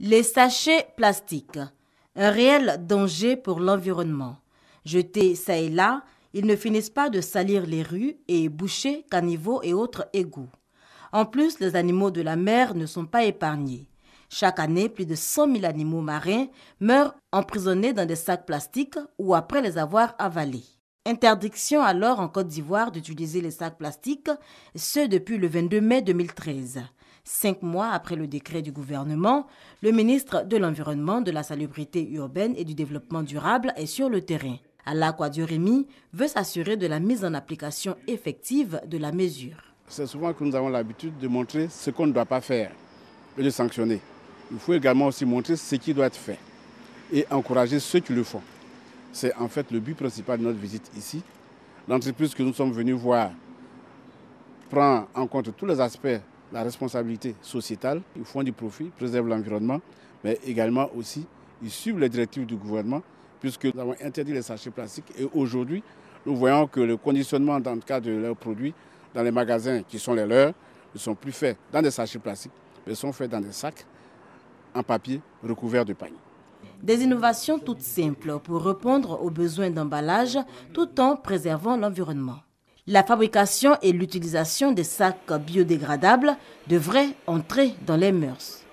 Les sachets plastiques, un réel danger pour l'environnement. Jetés ça et là, ils ne finissent pas de salir les rues et boucher caniveaux et autres égouts. En plus, les animaux de la mer ne sont pas épargnés. Chaque année, plus de 100 000 animaux marins meurent emprisonnés dans des sacs plastiques ou après les avoir avalés. Interdiction alors en Côte d'Ivoire d'utiliser les sacs plastiques, ce depuis le 22 mai 2013. Cinq mois après le décret du gouvernement, le ministre de l'Environnement, de la Salubrité urbaine et du Développement durable est sur le terrain. Alaa Kwadiorémi veut s'assurer de la mise en application effective de la mesure. C'est souvent que nous avons l'habitude de montrer ce qu'on ne doit pas faire et de sanctionner. Il faut également aussi montrer ce qui doit être fait et encourager ceux qui le font. C'est en fait le but principal de notre visite ici. L'entreprise que nous sommes venus voir prend en compte tous les aspects la responsabilité sociétale, ils font du profit, préservent l'environnement, mais également aussi, ils suivent les directives du gouvernement, puisque nous avons interdit les sachets plastiques. Et aujourd'hui, nous voyons que le conditionnement dans le cas de leurs produits, dans les magasins qui sont les leurs, ne sont plus faits dans des sachets plastiques, mais sont faits dans des sacs en papier recouverts de paniers. Des innovations toutes simples pour répondre aux besoins d'emballage tout en préservant l'environnement la fabrication et l'utilisation des sacs biodégradables devraient entrer dans les mœurs.